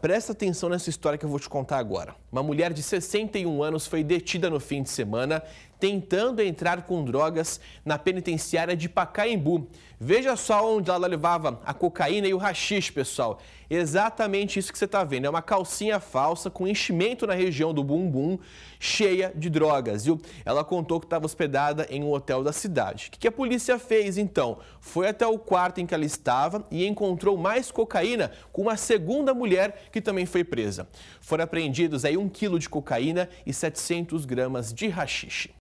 Presta atenção nessa história que eu vou te contar agora. Uma mulher de 61 anos foi detida no fim de semana tentando entrar com drogas na penitenciária de Pacaembu. Veja só onde ela levava a cocaína e o rachixe, pessoal. Exatamente isso que você está vendo. É uma calcinha falsa com enchimento na região do bumbum, cheia de drogas. Viu? Ela contou que estava hospedada em um hotel da cidade. O que a polícia fez, então? Foi até o quarto em que ela estava e encontrou mais cocaína com uma segunda mulher que também foi presa. Foram apreendidos aí um quilo de cocaína e 700 gramas de rachixe.